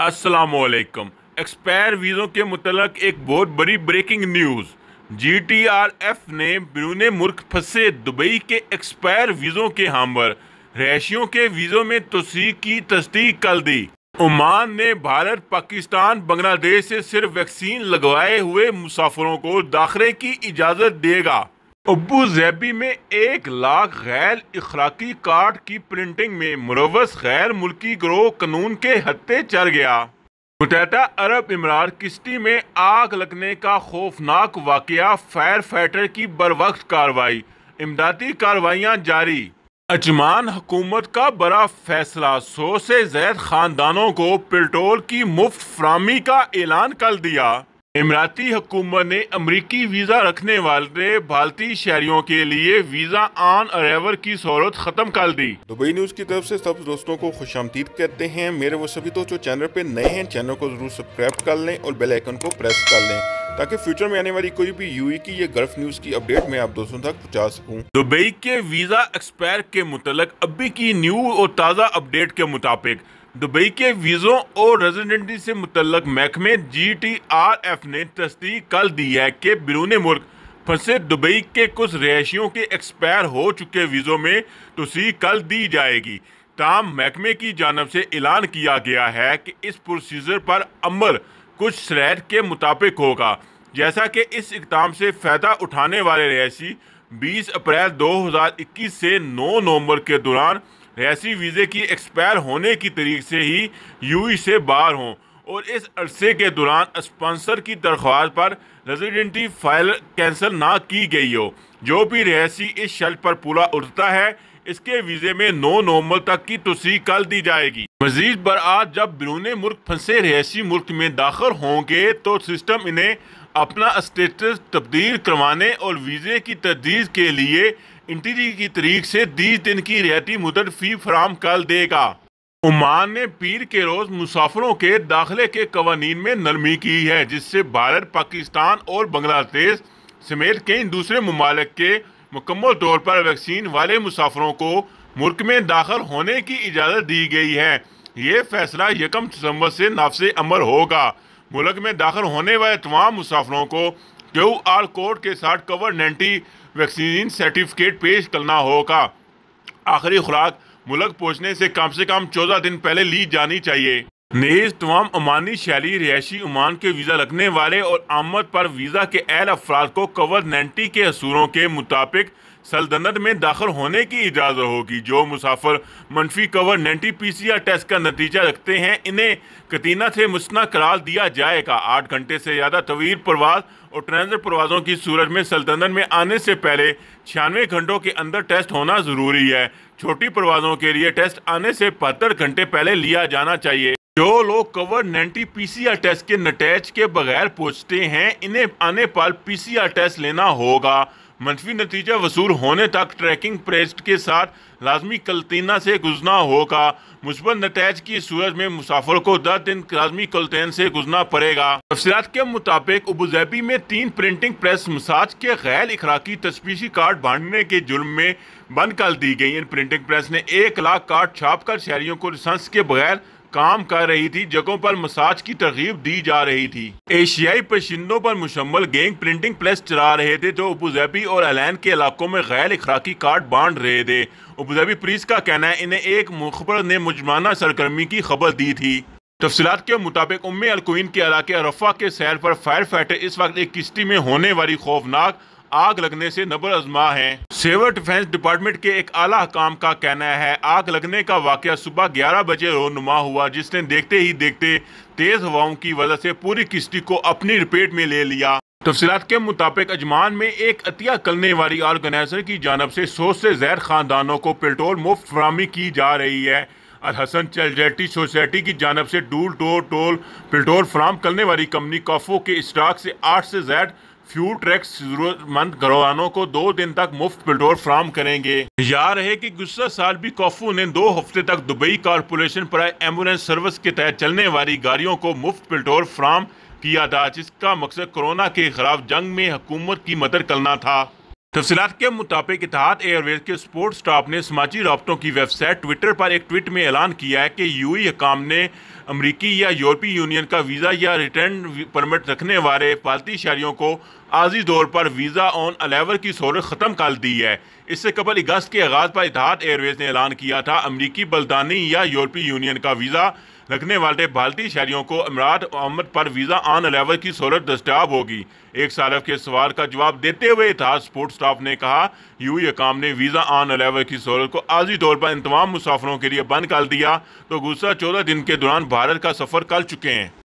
असलकम एक्सपायर वीज़ों के मतलब एक बहुत बड़ी breaking news G T R F ने बिरून मुल्क फंसे दुबई के एक्सपायर वीज़ों के हम पर रहशियों के वीज़ों में तोसी की तस्दीक कर दी ओमान ने भारत पाकिस्तान बांग्लादेश से सिर्फ वैक्सीन लगवाए हुए मुसाफरों को दाखिले की इजाज़त देगा अबू जैबी में एक लाख गैर इखलाकी कार्ड की प्रिंटिंग में मुरवस गैर मुल्की ग्रोह कानून के हत्ते चल गया मुतहदा अरब इमरान किश्ती में आग लगने का खौफनाक वाक़ फायर फाइटर की बर वक्त कार्रवाई इमदादी कार्रवाइयाँ जारी अजमान हुकूमत का बड़ा फैसला सौ से जैद ख़ानदानों को पेट्रोल की मुफ्त फ्राहमी का ऐलान कर दिया इमराती हुकूमत ने अमरीकी वीज़ा रखने वाले भारतीय शहरियों के लिए वीज़ा ऑन अरेवर की सहूलत ख़त्म कर दी दुबई न्यूज़ की तरफ से सब दोस्तों को खुश आमदीद कहते हैं मेरे वो सभी दोस्तों चैनल पे नए हैं चैनल को ज़रूर सब्सक्राइब कर लें और बेल आइकन को प्रेस कर लें ताकि फ्यूचर में आने वाली कोई भी यूई की या गल्फ न्यूज की अपडेट में आप दोस्तों तक पहुंचा सकूं। दुबई के वीजा एक्सपायर के मुतलक अभी की न्यू और ताज़ा अपडेट के मुताबिक दुबई के वीज़ों और रेजिडेंटी से मुतलक महकमे जी टी आर एफ ने तस्दीक कर दी है कि बिरून मुल्क फंसे दुबई के कुछ रहायशियों के एक्सपायर हो चुके वीज़ों में तोसी कल दी जाएगी तमाम महकमे की जानब से ऐलान किया गया है कि इस प्रोसीजर पर अमल कुछ शरात के मुताबिक होगा जैसा कि इस इकदाम से फ़ायदा उठाने वाले रहायशी 20 अप्रैल 2021 से 9 नवंबर के दौरान रियासी वीज़े की एक्सपायर होने की तरीक से ही यू से बाहर हों और इस अरसे के दौरान स्पॉन्सर की दरख्वास्त पर रेजिडेंटी फाइल कैंसिल ना की गई हो जो भी रिहायशी इस शर्त पर पूरा उतरता है इसके वीज़े में नौ नवम्बर तक की तोसी कर दी जाएगी मजीद बर आज जब बिरून मुल्क फंसे रिहायशी मुल्क में दाखिल होंगे तो सिस्टम इन्हें अपना स्टेटस तब्दील करवाने और वीज़े की तजदीद के लिए इंटीजी की तरीक से तीस दिन की रियायती मुदत फी फ्राम कर देगा ओमान ने पीर के रोज मुसाफरों के दाखिले के कवानीन में नरमी की है जिससे भारत पाकिस्तान और बांग्लादेश समेत कई दूसरे ममालक के मुकम्मल तौर पर वैक्सीन वाले मुसाफरों को मुल्क में दाखिल होने की इजाज़त दी गई है ये फैसला यकम दिसंबर से नाफसे अमल होगा मुल्क में दाखिल होने वाले तमाम मुसाफरों को क्यू आर कोड के साथ नाइन्टी वैक्सीन सर्टिफिकेट पेश करना होगा आखिरी खुराक मुलक पहुंचने से कम से कम चौदह दिन पहले ली जानी चाहिए नेज तमाम अमानी शैली रिहायशी उमान के वीज़ा रखने वाले और आमद पर वीज़ा के अहल अफराद को नाइन्टी के असूलों के मुताबिक सल्तनत में दाखिल होने की इजाज़त होगी जो मुसाफर मनफी कवर नेंटी पी सी आर टेस्ट का नतीजा रखते हैं इन्हें कतीना से मुस्ना करार दिया जाएगा आठ घंटे से ज़्यादा तवील प्रवास और ट्रांसर प्रवासों की सूरत में सल्तनत में आने से पहले छियानवे घंटों के अंदर टेस्ट होना ज़रूरी है छोटी प्रवासों के लिए टेस्ट आने से बहत्तर घंटे पहले लिया जाना चाहिए जो लोग कवर नाइन्टी पीसीआर टेस्ट के नटैच के बगैर पहुंचते हैं इन्हें आने पर पीसीआर टेस्ट लेना होगा मनफी नतीजा वसूल होने तक ट्रैकिंग प्रेस्ट के साथ लाजमी कलतीना से गुजरना होगा मुस्बत नतज की सूरज में मुसाफर को दस दिन लाजमी कल्तैन से गुजरना पड़ेगा तफसरत के मुताबिक अबूजैबी में तीन प्रिंटिंग प्रेस मसाज के गैर इखराकी तस्वीशी कार्ड बांटने के जुर्म में बंद कर दी गई इन प्रिंटिंग प्रेस ने एक लाख कार्ड छाप कर शहरियों को लाइसेंस के बगैर काम कर रही थी जगहों पर मसाज की तरगीब दी जा रही थी एशियाई पशिंदों पर मुशम्मल गैंग प्रिंटिंग प्लेस चला रहे थे जो उपजैबी और अलैन के इलाकों में गैर अखराकी कार्ड बांट रहे थे उपजैबी पुलिस का कहना है इन्हें एक मुखबर ने मुजमाना सरगर्मी की खबर दी थी तफसीत के मुताबिक उम्मी अलकुन के इलाके रफा के सैर पर फायर फाइटर इस वक्त एक किश्ती में होने वाली खौफनाक आग लगने से नबर आजमा है सेवर डिफेंस डिपार्टमेंट के एक आला हकाम का कहना है आग लगने का वाक़ सुबह ग्यारह बजे रोनुमा हुआ जिसने देखते ही देखते तेज़ हवाओं की वजह से पूरी किश्ती को अपनी रिपेट में ले लिया तफसीत के मुताबिक अजमान में एक अतिया करने वाली ऑर्गेनाइजर की जानब से सौ से जैर खानदानों को पेट्रोल मुफ्त फरामी की जा रही है हसन चैरिटी सोसाइटी की जानब से डूल टोल टोल पेट्रोल फ्राम करने वाली कंपनी काफो के स्टॉक से आठ से जैद फ्यू ट्रैक्स जरूरतमंद घरवानों को दो दिन तक मुफ्त पेट्रोल फ्राहम करेंगे याद रहे कि गुजरात साल भी कॉफू ने दो हफ्ते तक दुबई कारपोरेशन पर एम्बुलेंस सर्विस के तहत चलने वाली गाड़ियों को मुफ्त पेट्रोल फ्राहम किया था जिसका मकसद कोरोना के खिलाफ जंग में हुकूमत की मदद करना था तफसीत के मुताबिक इतिहाद एयरवेज के स्पोर्ट स्टाफ ने समाजी रबतों की वेबसाइट ट्विटर पर एक ट्वीट में ऐलान किया है कि यू ई हकाम ने अमरीकी या यूरोपीय यूनियन का वीज़ा या रिटर्न परमिट रखने वाले पालती शहरियों को आजी दौर पर वीज़ा ऑन अलेवर की सहूलत ख़त्म कर दी है इससे कबल अगस्त के आगाज़ पर इतिहाद एयरवेज ने ऐलान किया था अमरीकी बल्तानी या यूरोपीय यूनियन का वीज़ा रखने वाले भारतीय शहरियों को अमरात आमद पर वीज़ा ऑन अलेवर की सहूलत दस्तियाब होगी एक सालफ के सवाल का जवाब देते हुए इतिहास स्पोर्ट स्टाफ ने कहा यू यकाम ने वीज़ा ऑन अलेवर की सहूलत को आजी तौर पर इन तमाम मुसाफरों के लिए बंद कर दिया तो गुस्सा चौदह दिन के दौरान भारत का सफ़र कर चुके हैं